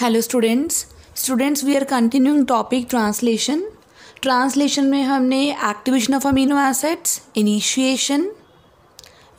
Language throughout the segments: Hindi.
Hello students students we are continuing topic translation translation में हमने activation of amino acids initiation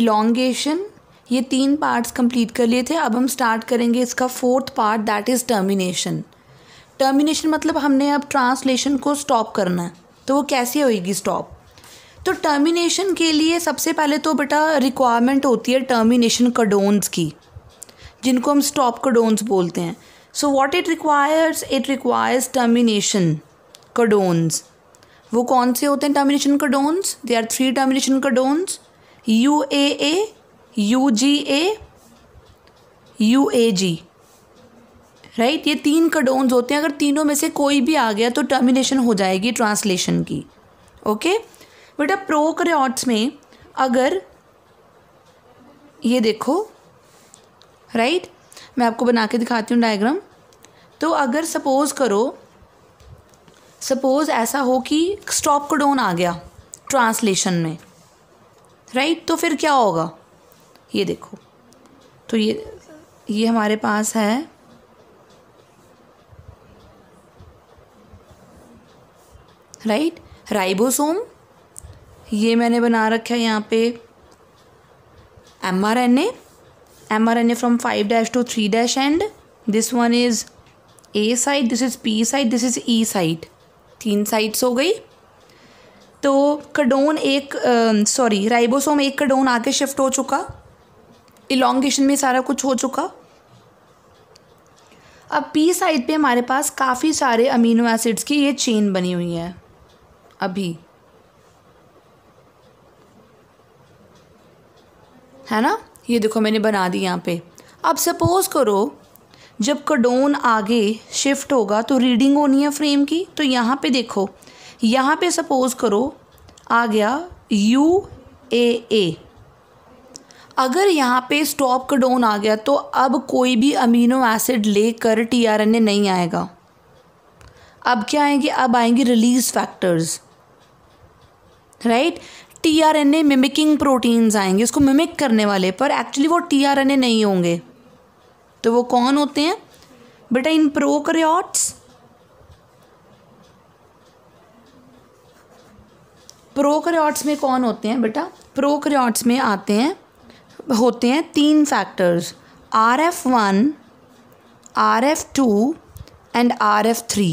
elongation ये तीन पार्ट्स कंप्लीट कर लिए थे अब हम स्टार्ट करेंगे इसका fourth part that is termination termination मतलब हमने अब ट्रांसलेशन को स्टॉप करना है तो वो कैसे होएगी स्टॉप तो टर्मिनेशन के लिए सबसे पहले तो बेटा रिक्वायरमेंट होती है टर्मिनेशन कडोन्स की जिनको हम स्टॉप कडोन्स बोलते हैं so what it requires it requires termination codons वो कौन से होते हैं termination codons they are three termination codons U A A U G A U A G right ये तीन कडोन्स होते हैं अगर तीनों में से कोई भी आ गया तो टर्मिनेशन हो जाएगी ट्रांसलेशन की ओके बेटा करियॉट्स में अगर ये देखो राइट right? मैं आपको बना के दिखाती हूँ डायग्राम तो अगर सपोज़ करो सपोज़ ऐसा हो कि स्टॉप कडोन आ गया ट्रांसलेशन में राइट तो फिर क्या होगा ये देखो तो ये ये हमारे पास है राइट राइबोसोम ये मैंने बना रखा है यहाँ पे M R N A mRNA from 5 dash to 3 dash end. This one is A site, this is P site, this is E site. तीन साइड्स हो गई तो कडोन एक सॉरी राइबोसोम एक कडोन आके शिफ्ट हो चुका इलोंगेशन में सारा कुछ हो चुका अब पी साइड पे हमारे पास काफ़ी सारे अमीनो एसिड्स की ये चेन बनी हुई है अभी है ना ये देखो मैंने बना दी यहाँ पे अब सपोज़ करो जब कडोन आगे शिफ्ट होगा तो रीडिंग होनी है फ्रेम की तो यहाँ पे देखो यहाँ पे सपोज़ करो आ गया यू ए ए अगर यहाँ पे स्टॉप कडोन आ गया तो अब कोई भी अमीनो एसिड लेकर टीआरएनए नहीं आएगा अब क्या आएंगे अब आएंगे release factors right T R N A mimicking proteins आएंगे उसको मिमिक करने वाले पर एक्चुअली वो टी आर एन ए नहीं होंगे तो वो कौन होते हैं बेटा इन प्रोकरियोट्स प्रोकरियोट्स में कौन होते हैं बेटा प्रोकरियोट्स में आते हैं होते हैं तीन factors R F one R F two and R F three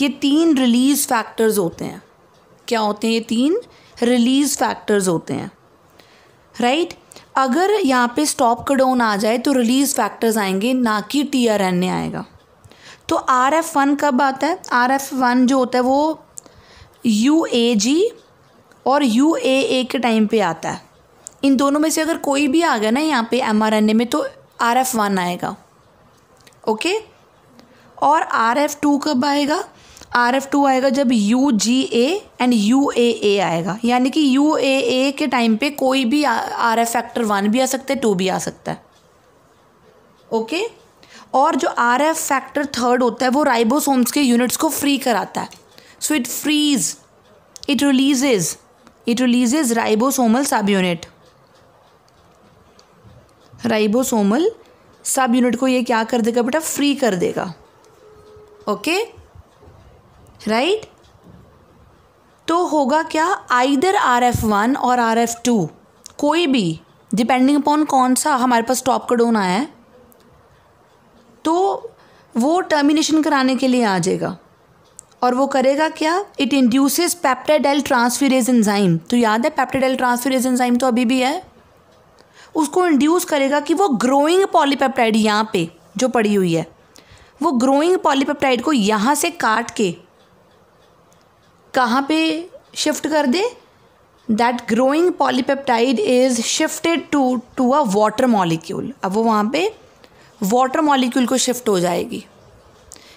ये तीन रिलीज फैक्टर्स होते हैं क्या होते हैं ये तीन रिलीज फैक्टर्स होते हैं राइट right? अगर यहाँ पे स्टॉप कडोन आ जाए तो रिलीज फैक्टर्स आएंगे ना कि टी आर एन ए आएगा तो आर एफ वन कब आता है आर एफ वन जो होता है वो यू ए जी और यू ए ए के टाइम पे आता है इन दोनों में से अगर कोई भी आ गया ना यहाँ पे एम आर एन ए में तो आर एफ वन आएगा ओके और आर एफ टू कब आएगा आर एफ टू आएगा जब U G A and U A A आएगा यानी कि यू ए ए के टाइम पे कोई भी आर एफ फैक्टर वन भी आ सकता है टू भी आ सकता है ओके okay? और जो आर एफ फैक्टर थर्ड होता है वो राइबोसोम्स के यूनिट्स को फ्री कराता है so it frees it releases it releases ribosomal subunit ribosomal subunit को ये क्या कर देगा बेटा फ्री कर देगा ओके okay? राइट तो होगा क्या आइदर आर एफ वन और आर एफ टू कोई भी डिपेंडिंग अपॉन कौन सा हमारे पास टॉप का डोन आया है तो वो टर्मिनेशन कराने के लिए आ जाएगा और वो करेगा क्या it induces peptidyl transferase enzyme तो याद है पेप्टाडाइल ट्रांसफ्यूरेज एंजाइम तो अभी भी है उसको इंड्यूस करेगा कि वो ग्रोइंग पॉलीपेप्टाइड यहाँ पे जो पड़ी हुई है वो ग्रोइंग पॉलीपेप्टाइड को यहाँ से काट के कहाँ पे शिफ्ट कर दे that growing polypeptide is shifted to to a water molecule अब वो वहाँ पे वाटर मॉलिक्यूल को शिफ्ट हो जाएगी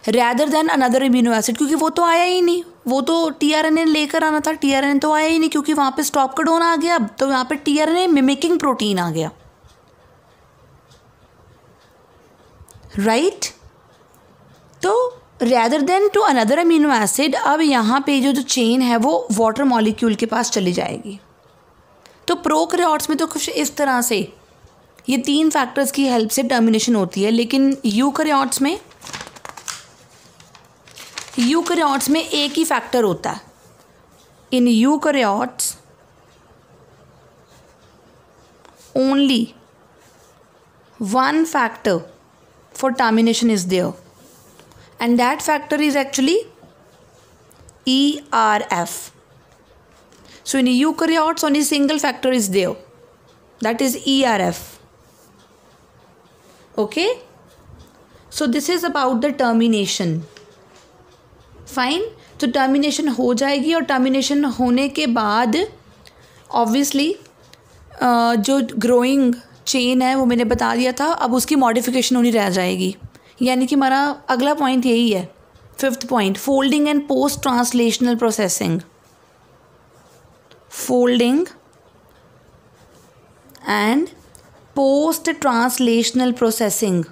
rather than another amino acid क्योंकि वो तो आया ही नहीं वो तो टी आर एन ए लेकर आना था टी आर एन ए तो आया ही नहीं क्योंकि वहाँ पे स्टॉप कडोन आ गया अब तो वहाँ पे T R N A mimicking protein आ गया right rather than to another amino acid अब यहाँ पे जो जो चेन है वो वाटर मॉलिक्यूल के पास चली जाएगी तो प्रोकरियोट्स में तो कुछ इस तरह से ये तीन फैक्टर्स की हेल्प से टर्मिनेशन होती है लेकिन यूकरियोट्स में यूकरियोट्स में एक ही फैक्टर होता है in eukaryotes only one factor for termination is there and that factor is actually ERF. So in eukaryotes only single factor is there that is ERF. Okay. So this is about the termination. Fine. तो टर्मिनेशन हो जाएगी और टर्मिनेशन होने के बाद ऑब्वियसली जो ग्रोइंग चेन है वो मैंने बता दिया था अब उसकी मॉडिफिकेशन होनी रह जाएगी यानी कि हमारा अगला पॉइंट यही है fifth point folding and post translational processing folding and post translational processing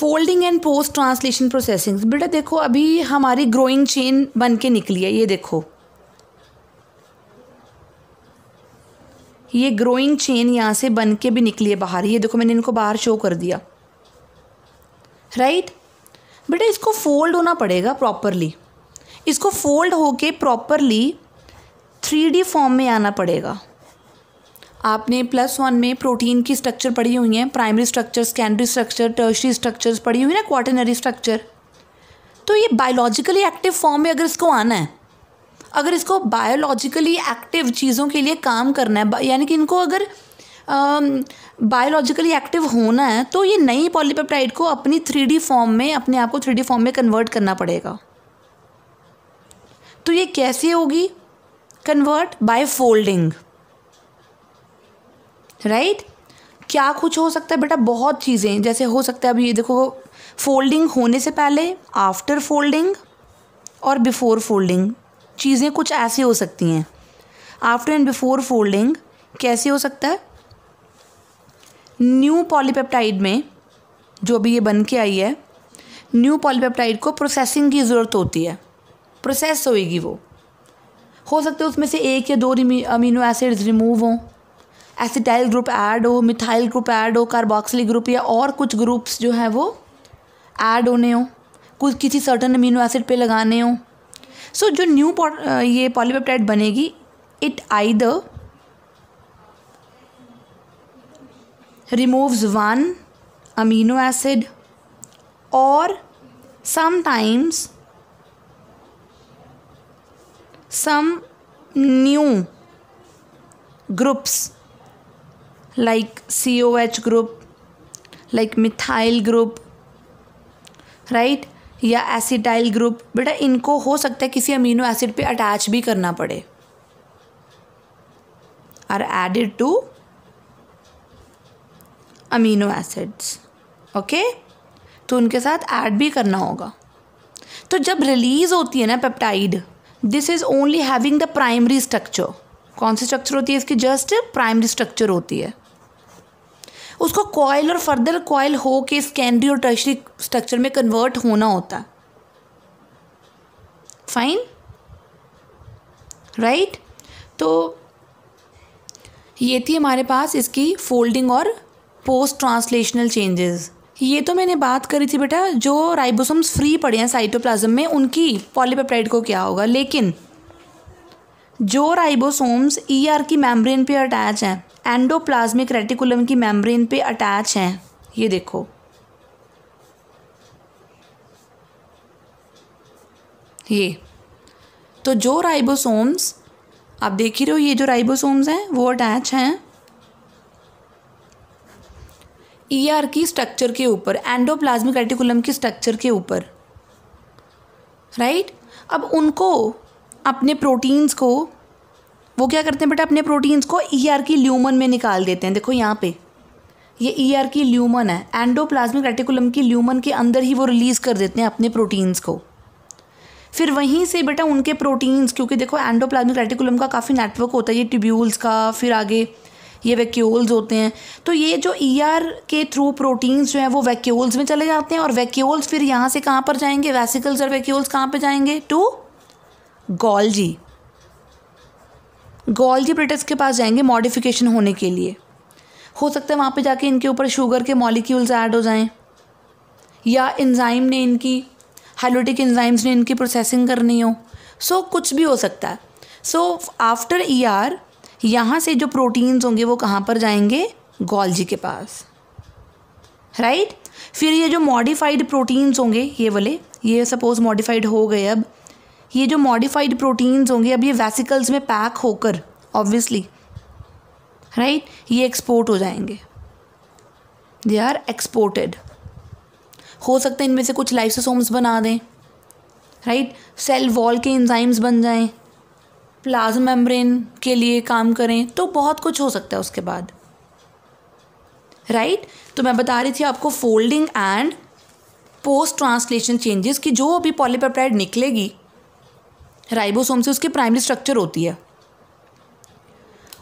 folding and post translation processing बेटा देखो अभी हमारी ग्रोइंग चेन बन के निकली है ये देखो ये ग्रोइंग चेन यहाँ से बन के भी निकली है बाहर ये देखो मैंने इनको बाहर शो कर दिया राइट right? बेटा इसको फोल्ड होना पड़ेगा प्रॉपरली इसको फोल्ड होके प्रॉपरली थ्री डी फॉर्म में आना पड़ेगा आपने प्लस वन में प्रोटीन की स्ट्रक्चर पढ़ी हुई हैं primary structure secondary structure tertiary structures पढ़ी हुई ना क्वार्टनरी स्ट्रक्चर तो ये बायोलॉजिकली एक्टिव फॉर्म में अगर इसको आना है अगर इसको बायोलॉजिकली एक्टिव चीज़ों के लिए काम करना है यानी कि इनको अगर बायोलॉजिकली एक्टिव होना है तो ये नई पॉलीपेप्टाइड को अपनी थ्री फॉर्म में अपने आप को थ्री फॉर्म में कन्वर्ट करना पड़ेगा तो ये कैसे होगी कन्वर्ट बाय फोल्डिंग राइट क्या कुछ हो सकता है बेटा बहुत चीज़ें जैसे हो सकता है अभी ये देखो फोल्डिंग होने से पहले आफ्टर फोल्डिंग और बिफोर फोल्डिंग चीज़ें कुछ ऐसी हो सकती हैं आफ्टर एंड बिफोर फोल्डिंग कैसे हो सकता है न्यू पॉलीपेप्टाइड में जो अभी ये बन के आई है न्यू पॉलीपेप्टाइड को प्रोसेसिंग की ज़रूरत होती है प्रोसेस होएगी वो हो सकता है उसमें से एक या दो अमीनो एसिड्स रिमूव हों एसिटाइल ग्रुप ऐड हो मिथाइल ग्रुप ऐड हो कार्बोक्सिलिक ग्रुप या और कुछ ग्रुप्स जो हैं वो ऐड होने हो कुछ किसी सर्टन अमीनो एसिड पे लगाने हो सो so, जो न्यू ये पॉलीपेप्टाइड बनेगी it either removes one amino acid और sometimes some new groups like COH group, like methyl group, right? या एसिडाइल ग्रुप बेटा इनको हो सकता है किसी अमीनो एसिड पे अटैच भी करना पड़े or added to amino acids okay तो उनके साथ ऐड भी करना होगा तो जब रिलीज होती है ना peptide this is only having the primary structure कौन सी स्ट्रक्चर होती है इसकी जस्ट प्राइमरी स्ट्रक्चर होती है उसको कॉयल और फर्दर कॉयल हो के सेकेंडरी और टर्शरी स्ट्रक्चर में कन्वर्ट होना होता फाइन राइट तो ये थी हमारे पास इसकी फोल्डिंग और पोस्ट ट्रांसलेशनल चेंजेस ये तो मैंने बात करी थी बेटा जो राइबोसोम्स फ्री पड़े हैं साइटोप्लाज्म में उनकी पॉलीपेप्टाइड को क्या होगा लेकिन जो राइबोसोम्स ईआर e की मेम्ब्रेन पे अटैच हैं एंडोप्लाज्मिक रेटिकुलम की मेम्ब्रेन पे अटैच हैं ये देखो ये तो जो राइबोसोम्स आप देख ही रहे हो ये जो राइबोसोम्स हैं वो अटैच हैं ईआर e की स्ट्रक्चर के ऊपर एंडोप्लाज्मिक रेटिकुलम की स्ट्रक्चर के ऊपर राइट अब उनको अपने प्रोटीन्स को वो क्या करते हैं बेटा अपने प्रोटीन्स को ई e आर की ल्यूमन में निकाल देते हैं देखो यहाँ पे ये ई e आर की ल्यूमन है एंडोप्लाज्मिक रेटिकुलम की ल्यूमन के अंदर ही वो रिलीज़ कर देते हैं अपने प्रोटीन्स को फिर वहीं से बेटा उनके प्रोटीन्स क्योंकि देखो एंडोप्लाज्मिक रेटिकुलम का काफ़ी नेटवर्क होता है ये ट्यूब्यूल्स का फिर आगे ये वैक्यूल्स होते हैं तो ये जो ई e ER के थ्रू प्रोटीन्स जो हैं वो वैक्यूल्स में चले जाते हैं और वैक्यूल्स फिर यहाँ से कहाँ पर जाएंगे वैसिकल्स और वैक्यूल्स कहाँ पर जाएंगे टू गॉल्जी गॉल्जी प्रेटर्स के पास जाएंगे मॉडिफिकेशन होने के लिए हो सकता है वहाँ पे जाके इनके ऊपर शुगर के मॉलिक्यूल्स ऐड हो जाएं या इंजाइम ने इनकी हाइलोटिक इंजाइम्स ने इनकी प्रोसेसिंग करनी हो सो so, कुछ भी हो सकता है सो आफ्टर ई आर यहाँ से जो प्रोटीन्स होंगे वो कहाँ पर जाएंगे गॉल्जी के पास राइट right? फिर ये जो मॉडिफाइड प्रोटीन्स होंगे ये वाले ये सपोज मॉडिफाइड हो गए अब ये जो मॉडिफाइड प्रोटीन्स होंगे अब ये वेसिकल्स में पैक होकर ऑब्वियसली राइट right? ये एक्सपोर्ट हो जाएंगे दे आर एक्सपोर्टेड हो सकता है इनमें से कुछ लाइसोसोम्स बना दें राइट सेल वॉल के इंजाइम्स बन जाएं प्लाज्मा मेम्ब्रेन के लिए काम करें तो बहुत कुछ हो सकता है उसके बाद राइट right? तो मैं बता रही थी आपको folding and post translation changes की जो अभी पॉलीपेप्टाइड निकलेगी राइबोसोम से उसकी प्राइमरी स्ट्रक्चर होती है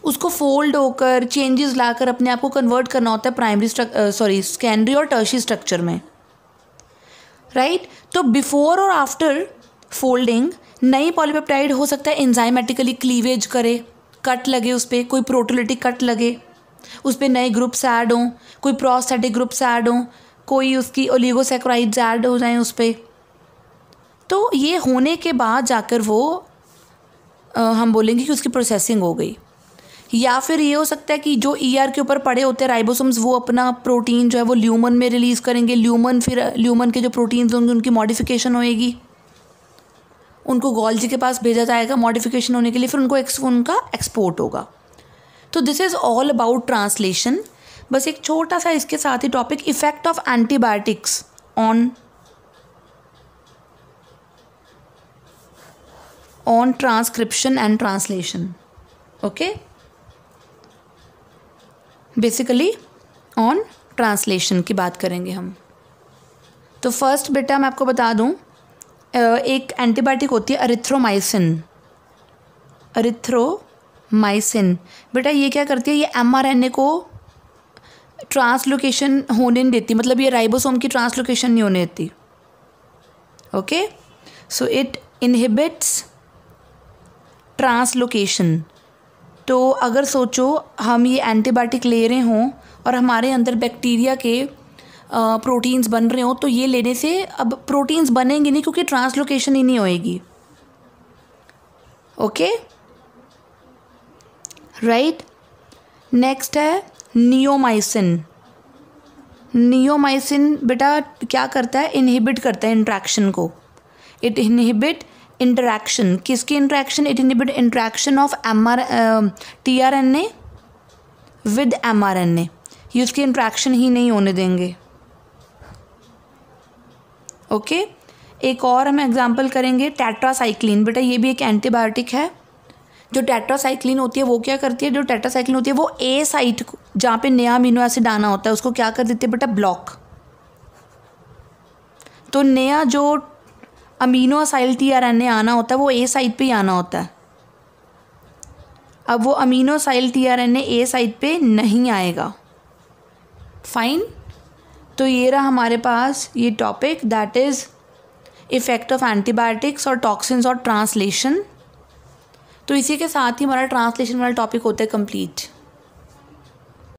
उसको फोल्ड होकर चेंजेस लाकर अपने आप को कन्वर्ट करना होता है प्राइमरी सॉरी सेकेंडरी और टर्शी स्ट्रक्चर में राइट right? तो बिफोर और आफ्टर फोल्डिंग नई पॉलीपेप्टाइड हो सकता है एंजाइमेटिकली क्लीवेज करे कट लगे उस पर कोई प्रोटोलिटिक कट लगे उस पर नए ग्रुप्स ऐड हों कोई प्रोस्थेटिक ग्रुप्स ऐड हों कोई उसकी ओलिगोसेक्राइड्स ऐड हो जाएं उस पर तो ये होने के बाद जाकर वो आ, हम बोलेंगे कि उसकी प्रोसेसिंग हो गई या फिर ये हो सकता है कि जो ई e ER के ऊपर पड़े होते हैं राइबोसोम्स वो अपना प्रोटीन जो है वो ल्यूमन में रिलीज़ करेंगे ल्यूमन फिर ल्यूमन के जो प्रोटीन्स होंगे उनकी मॉडिफिकेशन होएगी उनको गोल्जी के पास भेजा जाएगा मॉडिफिकेशन होने के लिए फिर उनको एक्स, उनका एक्सपोर्ट होगा तो this is all about translation बस एक छोटा सा इसके साथ ही topic effect of antibiotics on on transcription and translation okay basically on translation की बात करेंगे हम तो फर्स्ट बेटा मैं आपको बता दूँ एक एंटीबायोटिक होती है अरिथ्रोमाइसिन अरिथ्रोमाइसिन बेटा ये क्या करती है ये एम आर एन ए को ट्रांसलोकेशन होने नहीं देती मतलब ये राइबोसोम की ट्रांसलोकेशन नहीं होने देती okay so it inhibits translocation तो अगर सोचो हम ये एंटीबायोटिक ले रहे हों और हमारे अंदर बैक्टीरिया के प्रोटीन्स बन रहे हों तो ये लेने से अब प्रोटीन्स बनेंगे नहीं क्योंकि ट्रांसलोकेशन ही नहीं होएगी ओके राइट नेक्स्ट है नियोमाइसिन नियोमाइसिन बेटा क्या करता है इनहिबिट करता है इंट्रैक्शन को इट इनहिबिट इंटरेक्शन किसकी interaction it inhibit interaction of M R T R N A with M R N A ये उसकी इंट्रैक्शन ही नहीं होने देंगे ओके okay? एक और हम एग्जाम्पल करेंगे टेट्रासाइक्लिन बेटा ये भी एक एंटीबायोटिक है जो टेट्रासाइक्लिन होती है वो क्या करती है जो टेट्रासाइक्लिन होती है वो ए साइट जहाँ पे नया अमीनो एसिड आना होता है उसको क्या कर देती है बेटा ब्लॉक तो नया जो amino acyl T R N A आना होता है वो ए साइड पे ही आना होता है अब वो amino acyl T R N A side पे नहीं आएगा फाइन तो ये रहा हमारे पास ये topic that is effect of antibiotics और टॉक्सिन्स और ट्रांसलेशन तो इसी के साथ ही हमारा ट्रांसलेशन वाला टॉपिक होता है कंप्लीट